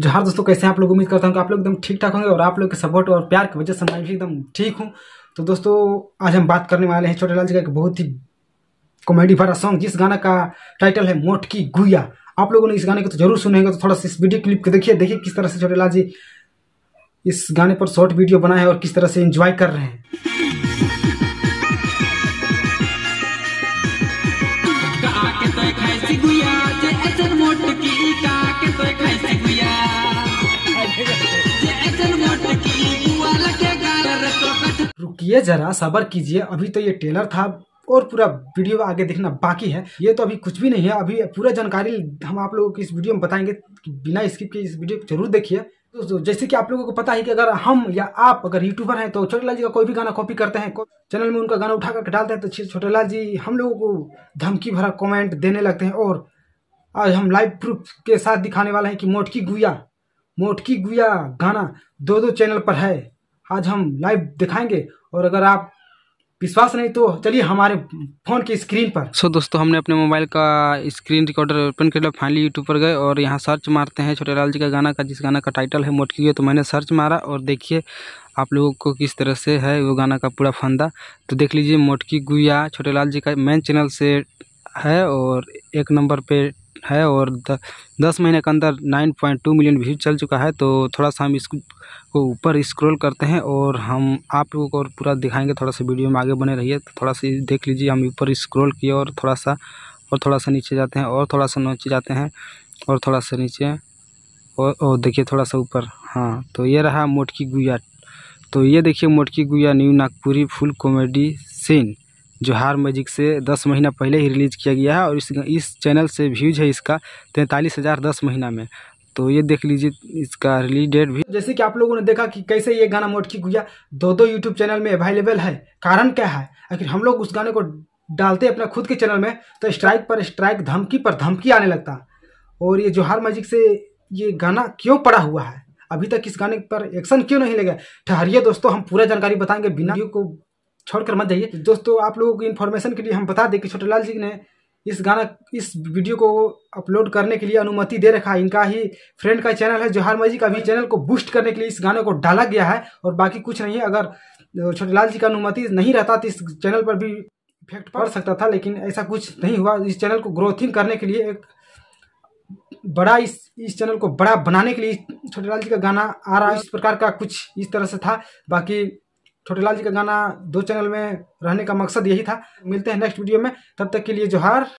जहाँ दोस्तों कैसे आप लोग उम्मीद करता हूँ कि आप लोग एकदम ठीक ठाक होंगे और आप लोग के सपोर्ट और प्यार की वजह से मैं भी एकदम ठीक हूँ तो दोस्तों आज हम बात करने वाले हैं छोटे लाल जी का एक बहुत ही कॉमेडी भरा सॉन्ग जिस गाना का टाइटल है मोट की गुया आप लोगों ने इस गाने को तो जरूर सुनेंगे तो थोड़ा सा इस वीडियो क्लिप को देखिए देखिए किस तरह से छोटे लाल जी इस गाने पर शॉर्ट वीडियो बनाए हैं और किस तरह से इंजॉय कर रहे हैं कीजिए जरा सबर कीजिए अभी तो ये टेलर था और पूरा वीडियो आगे देखना बाकी है ये तो अभी कुछ भी नहीं है अभी पूरा जानकारी हम आप लोगों को इस वीडियो में बताएंगे बिना स्किप के इस वीडियो को जरूर देखिए दोस्तों जैसे कि आप लोगों को पता है कि अगर हम या आप अगर यूट्यूबर हैं तो छोटेलाल जी का कोई भी गाना कॉपी करते हैं चैनल में उनका गाना उठा करके डालते हैं तो छोटेलाल जी हम लोगों को धमकी भरा कमेंट देने लगते हैं और आज हम लाइव प्रूफ के साथ दिखाने वाले हैं कि मोटकी गुया मोटकी गुया गाना दो दो चैनल पर है आज हम लाइव दिखाएंगे और अगर आप विश्वास नहीं तो चलिए हमारे फ़ोन की स्क्रीन पर सो so, दोस्तों हमने अपने मोबाइल का स्क्रीन रिकॉर्डर ओपन कर लिया फाइनली यूट्यूब पर गए और यहाँ सर्च मारते हैं छोटे लाल जी का गाना का जिस गाना का टाइटल है मोटकी हुई तो मैंने सर्च मारा और देखिए आप लोगों को किस तरह से है वो गाना का पूरा फंदा तो देख लीजिए मोटकी गुया छोटे लाल जी का मेन चैनल से है और एक नंबर पर है और द, दस महीने के अंदर nine point two million view चल चुका है तो थोड़ा सा हम इसको ऊपर स्क्रॉल करते हैं और हम आप लोगों को और पूरा दिखाएंगे थोड़ा सा वीडियो में आगे बने रहिए तो थोड़ा सा देख लीजिए हम ऊपर स्क्रॉल किए और थोड़ा सा और थोड़ा सा नीचे जाते हैं और थोड़ा सा नीचे जाते हैं और थोड़ा सा नीचे और, और देखिए थोड़ा सा ऊपर हाँ तो ये रहा मोटकी गुया तो ये देखिए मोटकी गुया new Nagpuri full comedy scene Johar magic से दस महीना पहले ही रिलीज़ किया गया है और इस इस चैनल से व्यूज़ है इसका तैंतालीस हज़ार दस महीना में तो ये देख लीजिए इसका रिलीज डेट भी जैसे कि आप लोगों ने देखा कि कैसे ये गाना मोटकी गुया दो दो यूट्यूब चैनल में अवेलेबल है कारण क्या है आखिर हम लोग उस गाने को डालते अपने खुद के चैनल में तो स्ट्राइक पर स्ट्राइक धमकी पर धमकी आने लगता और ये जोहार मैजिक से ये गाना क्यों पड़ा हुआ है अभी तक इस गाने पर एक्शन क्यों नहीं लगा ठहरिए दोस्तों हम पूरा जानकारी बताएंगे बिना को छोड़कर मत जाइए दोस्तों आप लोगों को इन्फॉर्मेशन के लिए हम बता दें कि छोटेलाल जी ने इस गाना इस वीडियो को अपलोड करने के लिए अनुमति दे रखा है इनका ही फ्रेंड का चैनल है जोहार मजी का भी चैनल को बूस्ट करने के लिए इस गाने को डाला गया है और बाकी कुछ नहीं है अगर छोटेलाल जी का अनुमति नहीं रहता तो इस चैनल पर भी इफेक्ट पड़ सकता था लेकिन ऐसा कुछ नहीं हुआ इस चैनल को ग्रोथिंग करने के लिए एक बड़ा इस इस चैनल को बड़ा बनाने के लिए छोटेलाल जी का गाना आ रहा है इस प्रकार का कुछ इस तरह से था बाकी छोटेलाल जी का गाना दो चैनल में रहने का मकसद यही था मिलते हैं नेक्स्ट वीडियो में तब तक के लिए जोहार